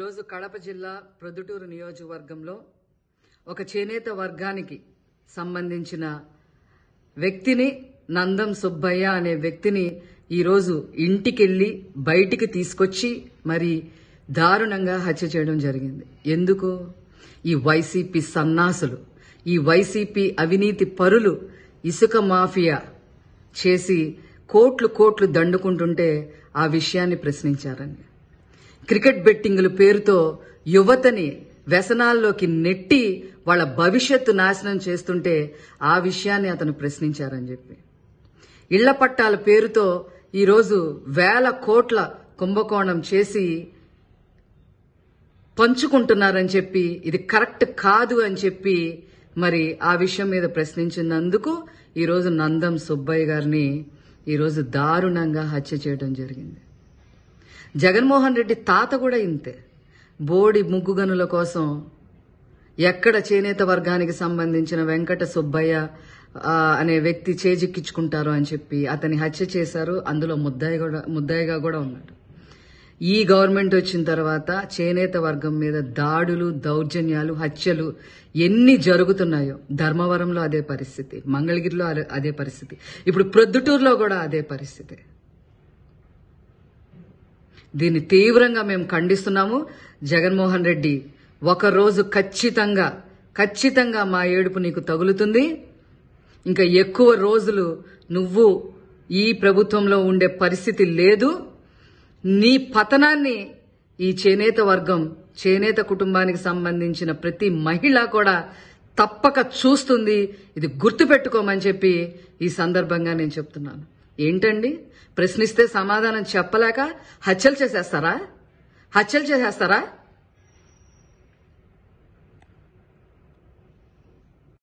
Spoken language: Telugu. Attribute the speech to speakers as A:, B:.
A: ఈరోజు కడప జిల్లా ప్రొద్దుటూరు నియోజకవర్గంలో ఒక చేనేత వర్గానికి సంబంధించిన వ్యక్తిని నందం సుబ్బయ్య అనే వ్యక్తిని ఈరోజు ఇంటికెళ్ళి బయటికి తీసుకొచ్చి మరి దారుణంగా హత్య చేయడం జరిగింది ఎందుకు ఈ వైసీపీ సన్నాసులు ఈ వైసీపీ అవినీతి పరులు ఇసుక మాఫియా చేసి కోట్లు కోట్లు దండుకుంటుంటే ఆ విషయాన్ని ప్రశ్నించారని క్రికెట్ బెట్టింగ్ల పేరుతో యువతని వ్యసనాల్లోకి నెట్టి వాళ్ళ భవిష్యత్తు నాశనం చేస్తుంటే ఆ విషయాన్ని అతను ప్రశ్నించారని చెప్పి ఇళ్ల పట్టాల పేరుతో ఈరోజు వేల కోట్ల కుంభకోణం చేసి పంచుకుంటున్నారని చెప్పి ఇది కరెక్ట్ కాదు అని చెప్పి మరి ఆ విషయం మీద ప్రశ్నించినందుకు ఈరోజు నందం సుబ్బయ్య గారిని ఈరోజు దారుణంగా హత్య చేయడం జరిగింది జగన్మోహన్ రెడ్డి తాత కూడా ఇంతే బోడి ముగ్గుగనుల కోసం ఎక్కడ చేనేత వర్గానికి సంబంధించిన వెంకట సుబ్బయ్య అనే వ్యక్తి చేజిక్కించుకుంటారు అని చెప్పి అతని హత్య చేశారు అందులో ముద్దాయి కూడా ముద్దాయిగా కూడా ఉన్నాడు ఈ గవర్నమెంట్ వచ్చిన తర్వాత చేనేత వర్గం మీద దాడులు దౌర్జన్యాలు హత్యలు ఎన్ని జరుగుతున్నాయో ధర్మవరంలో అదే పరిస్థితి మంగళగిరిలో అదే పరిస్థితి ఇప్పుడు ప్రొద్దుటూరులో కూడా అదే పరిస్థితి దీన్ని తీవ్రంగా మేము ఖండిస్తున్నాము జగన్మోహన్ రెడ్డి ఒకరోజు ఖచ్చితంగా ఖచ్చితంగా మా ఏడుపు నీకు తగులుతుంది ఇంకా ఎక్కువ రోజులు నువ్వు ఈ ప్రభుత్వంలో ఉండే పరిస్థితి లేదు నీ పతనాన్ని ఈ చేనేత వర్గం చేనేత కుటుంబానికి సంబంధించిన ప్రతి మహిళ కూడా తప్పక చూస్తుంది ఇది గుర్తుపెట్టుకోమని చెప్పి ఈ సందర్భంగా నేను చెప్తున్నాను ఏంటండి ప్రశ్నిస్తే సమాధానం చెప్పలేక హత్యలు చేసేస్తారా హత్యలు చేసేస్తారా